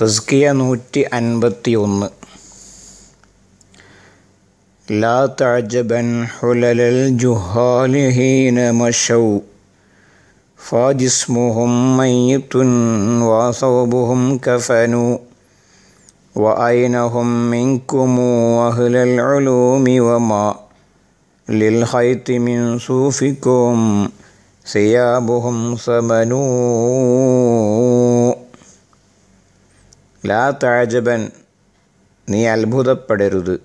തസ്കിയ നൂറ്റി അൻപത്തി ഒന്ന് لا تعجبا حلل الجهال حين مشوا فجسمهم ميت وثوبهم كفن وأينهم منكم وأهل العلوم وما للخيط من صوفكم ثيابهم ثمنون ലാ താജബൻ നീ അത്ഭുതപ്പെടരുത്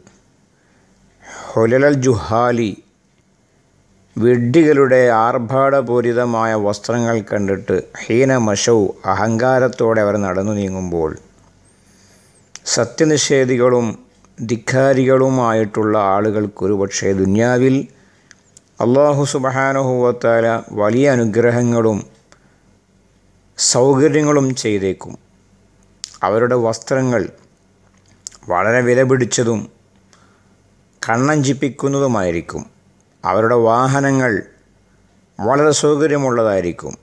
ഹൊലലൽ ജുഹാലി വിഡ്ഢികളുടെ ആർഭാടപൂരിതമായ വസ്ത്രങ്ങൾ കണ്ടിട്ട് ഹീനമശൗ അഹങ്കാരത്തോടെ അവർ നടന്നു നീങ്ങുമ്പോൾ സത്യനിഷേധികളും ധിക്കാരികളുമായിട്ടുള്ള പക്ഷേ ദുന്യാവിൽ അള്ളാഹു സുബഹാനുഹൂവത്താല വലിയ അനുഗ്രഹങ്ങളും സൗകര്യങ്ങളും ചെയ്തേക്കും അവരുടെ വസ്ത്രങ്ങൾ വളരെ വിലപിടിച്ചതും കണ്ണഞ്ചിപ്പിക്കുന്നതുമായിരിക്കും അവരുടെ വാഹനങ്ങൾ വളരെ സൗകര്യമുള്ളതായിരിക്കും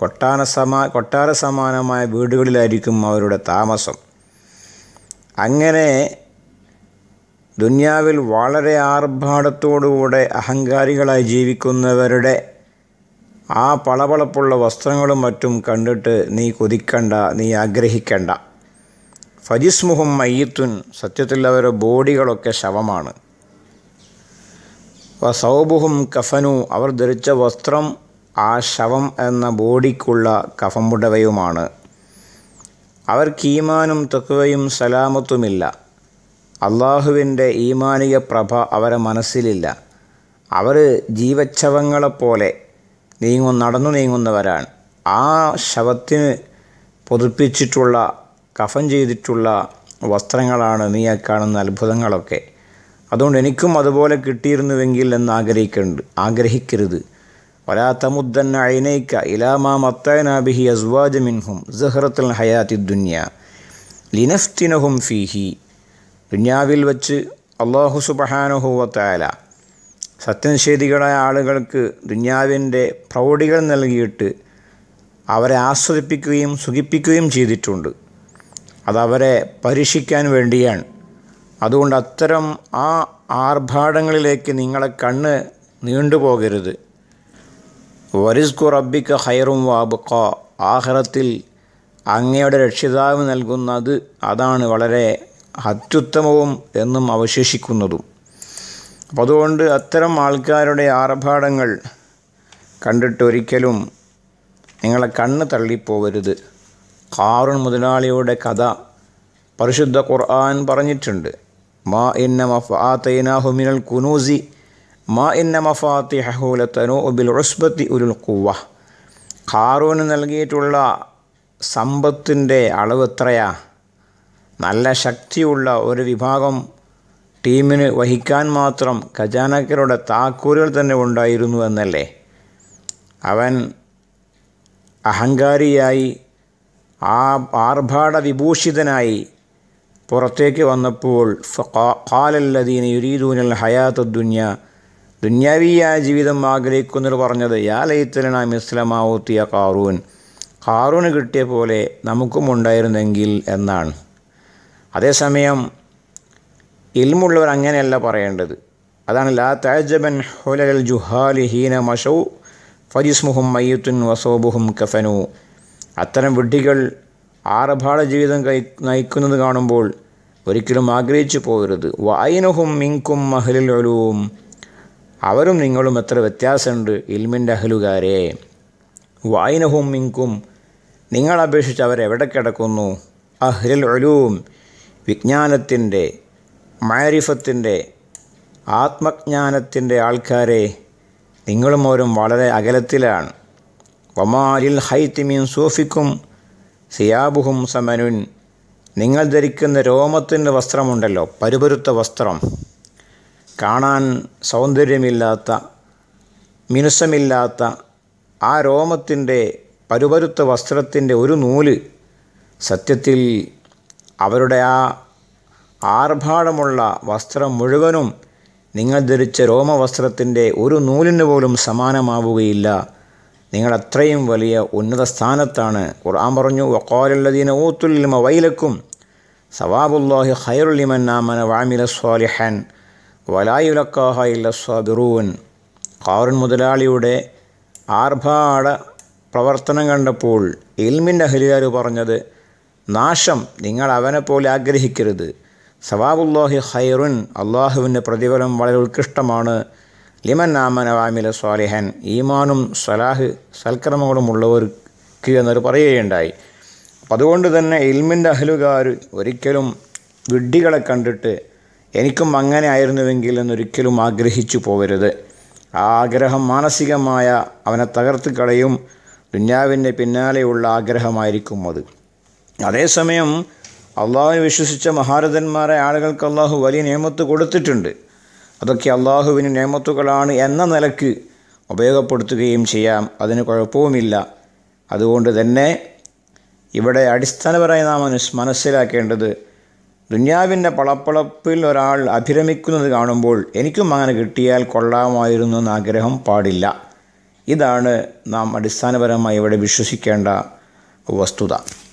കൊട്ടാര സമാ കൊട്ടാര സമാനമായ വീടുകളിലായിരിക്കും അവരുടെ താമസം അങ്ങനെ ദുന്യാവിൽ വളരെ ആർഭാടത്തോടുകൂടെ അഹങ്കാരികളായി ജീവിക്കുന്നവരുടെ ആ പളപളപ്പുള്ള വസ്ത്രങ്ങളും മറ്റും കണ്ടിട്ട് നീ കൊതിക്കണ്ട നീ ആഗ്രഹിക്കണ്ട ഫരിസ്മുഹും മയ്യത്തുൻ സത്യത്തിൽ അവരുടെ ബോഡികളൊക്കെ ശവമാണ് സൗബുഹും കഫനു അവർ ധരിച്ച വസ്ത്രം ആ ശവം എന്ന ബോഡിക്കുള്ള കഫമുടവയുമാണ് അവർക്ക് ഈമാനും തെക്കുവയും സലാമത്തുമില്ല അള്ളാഹുവിൻ്റെ ഈമാനിക പ്രഭ അവരെ മനസ്സിലില്ല അവർ ജീവച്ഛവങ്ങളെപ്പോലെ നീങ്ങും നടന്നു നീങ്ങുന്നവരാണ് ആ ശവത്തിന് പൊതുപ്പിച്ചിട്ടുള്ള കഫൻ ചെയ്തിട്ടുള്ള വസ്ത്രങ്ങളാണ് നീ കാണുന്ന അത്ഭുതങ്ങളൊക്കെ അതുകൊണ്ട് എനിക്കും അതുപോലെ കിട്ടിയിരുന്നുവെങ്കിൽ എന്ന് ആഗ്രഹിക്കേണ്ട ആഗ്രഹിക്കരുത് വലാ തമുദ്ദൻ അയനൈക്ക ഇലാമാ മത്തനാബിഹി അസ്വാജ മിൻഹും ജഹ്റത്തുൽ ഹയാത്തി ദുന്യ ലിനഫ്തിനഹും ഫീഹി ദുന്യാവിൽ വച്ച് അള്ളാഹു സുബഹാനുഹുവത്തായ സത്യനിഷേധികളായ ആളുകൾക്ക് ദുന്യാവിൻ്റെ പ്രൗഢികൾ നൽകിയിട്ട് അവരെ ആസ്വദിപ്പിക്കുകയും സുഖിപ്പിക്കുകയും ചെയ്തിട്ടുണ്ട് അതവരെ പരീക്ഷിക്കാൻ വേണ്ടിയാണ് അതുകൊണ്ട് അത്തരം ആ ആർഭാടങ്ങളിലേക്ക് നിങ്ങളെ കണ്ണ് നീണ്ടുപോകരുത് വരിസ്കു റബ്ബിക്ക് ഹൈറും വാബുക്ക ആഹ്റത്തിൽ അങ്ങയുടെ രക്ഷിതാവ് നൽകുന്നത് അതാണ് വളരെ അത്യുത്തമവും എന്നും അവശേഷിക്കുന്നതും അപ്പം അതുകൊണ്ട് അത്തരം ആൾക്കാരുടെ ആർഭാടങ്ങൾ കണ്ടിട്ടൊരിക്കലും നിങ്ങളെ കണ്ണ് തള്ളിപ്പോവരുത് കാറുൺ മുതലാളിയുടെ കഥ പരിശുദ്ധ ഖുർആൻ പറഞ്ഞിട്ടുണ്ട് മാ ഇന്ന മഫാത്തൈനാഹു മിനൽ കുനൂസി മാ ഇന്ന മഫാത്തിഹുലത്തനോ ഉബിൽ ഉസ്ബത്തി ഉരുൾ കുവ ഖാറൂന് നൽകിയിട്ടുള്ള സമ്പത്തിൻ്റെ അളവ് എത്രയാ നല്ല ശക്തിയുള്ള ഒരു വിഭാഗം ടീമിന് വഹിക്കാൻ മാത്രം ഖജാനക്കരുടെ താക്കൂരുകൾ തന്നെ ഉണ്ടായിരുന്നു എന്നല്ലേ അവൻ അഹങ്കാരിയായി ആ ആർഭാട വിഭൂഷിതനായി പുറത്തേക്ക് വന്നപ്പോൾ കാലല്ലതീന യുരീദൂനൽ ഹയാത്ത് ദുന്യ ദുന്യാവിയായ ജീവിതം ആഗ്രഹിക്കുന്നവർ പറഞ്ഞത് യാ ലൈത്തലന മിസ്ലമാവൂത്തിയ കാറൂൻ കാറൂന് കിട്ടിയ പോലെ നമുക്കും ഉണ്ടായിരുന്നെങ്കിൽ എന്നാണ് അതേസമയം ഇൽമുള്ളവർ അങ്ങനെയല്ല പറയേണ്ടത് അതാണ് ലാ താജബൻ ഹുലൽ ജുഹാലി ഹീന മഷൗ ഫരിസ്മുഹും മയ്യത്തുൻ വസോബുഹും കഫനു അത്തരം വിഡ്ഢികൾ ആറഭാട ജീവിതം കൈ നയിക്കുന്നത് കാണുമ്പോൾ ഒരിക്കലും ആഗ്രഹിച്ചു പോകരുത് വായനഹും മിങ്കും മഹലിൽ ഒലുവും അവരും നിങ്ങളും എത്ര വ്യത്യാസമുണ്ട് ഇൽമിൻ്റെ അഹലുകാരെ വായനഹും മിങ്കും നിങ്ങൾ അപേക്ഷിച്ച് അവരെവിടെ കിടക്കുന്നു അഹ്ലിൽ ഒലുവും വിജ്ഞാനത്തിൻ്റെ മാരിഫത്തിൻ്റെ ആത്മജ്ഞാനത്തിൻ്റെ ആൾക്കാരെ നിങ്ങളും ഓരും വളരെ അകലത്തിലാണ് വമാലിൽ ഹൈത്തിമീൻ സൂഫിക്കും സിയാബുഹും സമനുൻ നിങ്ങൾ ധരിക്കുന്ന രോമത്തിൻ്റെ വസ്ത്രമുണ്ടല്ലോ പരുപരുത്ത വസ്ത്രം കാണാൻ സൗന്ദര്യമില്ലാത്ത മിനുസമില്ലാത്ത ആ രോമത്തിൻ്റെ പരുപരുത്ത വസ്ത്രത്തിൻ്റെ ഒരു നൂല് സത്യത്തിൽ അവരുടെ ആ ആർഭാടമുള്ള വസ്ത്രം മുഴുവനും നിങ്ങൾ ധരിച്ച രോമവസ്ത്രത്തിൻ്റെ ഒരു നൂലിന് പോലും സമാനമാവുകയില്ല നിങ്ങളത്രയും വലിയ ഉന്നത സ്ഥാനത്താണ് ഖുർആൻ പറഞ്ഞു വക്കോലല്ലദീന ഊത്തുല്ലിമ വൈലക്കും സവാബുല്ലാഹി ഖൈറുലിമന്നാമന വാമില സ്വാലിഹൻ വലായുലക്കാഹ ഇല്ല സ്വാബിറൂൻ കാറുൻ മുതലാളിയുടെ ആർഭാട പ്രവർത്തനം കണ്ടപ്പോൾ എൽമിൻ്റെ അഹലുകാർ പറഞ്ഞത് നാശം നിങ്ങൾ അവനെപ്പോലെ ആഗ്രഹിക്കരുത് സവാബുല്ലാഹി ഖൈറുൻ അള്ളാഹുവിൻ്റെ പ്രതിഫലം വളരെ ഉത്കൃഷ്ടമാണ് ലിമൻ ആമനവാമില സ്വാലിഹൻ ഈമാനും സലാഹ് സൽക്കർമ്മങ്ങളും ഉള്ളവർക്ക് എന്നൊരു പറയുകയുണ്ടായി അപ്പം അതുകൊണ്ട് തന്നെ ഇൽമിൻ്റെ അഹലുകാർ ഒരിക്കലും വിഡ്ഢികളെ കണ്ടിട്ട് എനിക്കും അങ്ങനെ ആയിരുന്നുവെങ്കിൽ എന്നൊരിക്കലും ആഗ്രഹിച്ചു പോകരുത് ആ ആഗ്രഹം മാനസികമായ അവനെ തകർത്ത് കളയും ദുന്യാവിൻ്റെ പിന്നാലെയുള്ള ആഗ്രഹമായിരിക്കും അത് അതേസമയം അള്ളാഹുവിനെ വിശ്വസിച്ച മഹാരഥന്മാരെ ആളുകൾക്ക് അള്ളാഹു വലിയ നിയമത്ത് കൊടുത്തിട്ടുണ്ട് അതൊക്കെ അള്ളാഹുവിന് നിയമത്തുകളാണ് എന്ന നിലക്ക് ഉപയോഗപ്പെടുത്തുകയും ചെയ്യാം അതിന് കുഴപ്പവുമില്ല അതുകൊണ്ട് തന്നെ ഇവിടെ അടിസ്ഥാനപരമായി നാം മനസ്സിലാക്കേണ്ടത് ദുന്യാവിൻ്റെ പളപ്പളപ്പിൽ ഒരാൾ അഭിരമിക്കുന്നത് കാണുമ്പോൾ എനിക്കും അങ്ങനെ കിട്ടിയാൽ കൊള്ളാമായിരുന്നു എന്ന ആഗ്രഹം പാടില്ല ഇതാണ് നാം അടിസ്ഥാനപരമായി ഇവിടെ വിശ്വസിക്കേണ്ട വസ്തുത